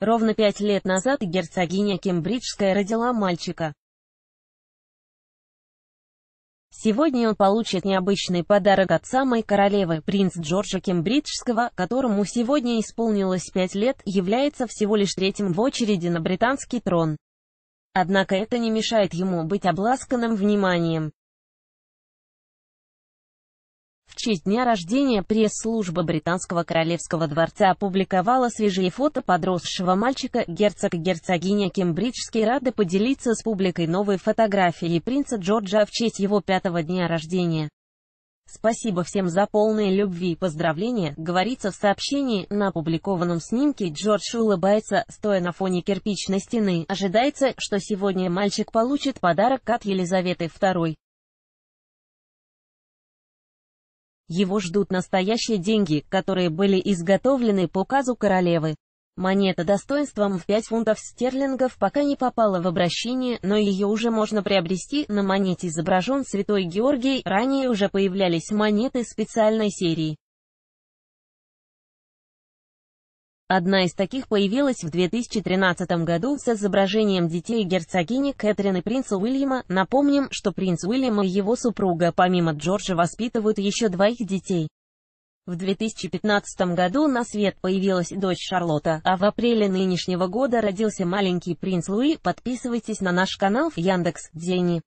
Ровно пять лет назад герцогиня Кембриджская родила мальчика. Сегодня он получит необычный подарок от самой королевы, принц Джорджа Кембриджского, которому сегодня исполнилось пять лет, является всего лишь третьим в очереди на британский трон. Однако это не мешает ему быть обласканным вниманием честь дня рождения пресс-служба британского королевского дворца опубликовала свежие фото подросшего мальчика, герцог и герцогиня Кембриджские рады поделиться с публикой новой фотографией принца Джорджа в честь его пятого дня рождения. Спасибо всем за полные любви и поздравления, говорится в сообщении, на опубликованном снимке Джордж улыбается, стоя на фоне кирпичной стены, ожидается, что сегодня мальчик получит подарок от Елизаветы II. Его ждут настоящие деньги, которые были изготовлены по указу королевы. Монета достоинством в 5 фунтов стерлингов пока не попала в обращение, но ее уже можно приобрести, на монете изображен Святой Георгий, ранее уже появлялись монеты специальной серии. Одна из таких появилась в 2013 году с изображением детей герцогини Кэтрин и принца Уильяма. Напомним, что принц Уильям и его супруга помимо Джорджа воспитывают еще двоих детей. В 2015 году на свет появилась дочь Шарлотта, а в апреле нынешнего года родился маленький принц Луи. Подписывайтесь на наш канал в Яндекс.Дзене.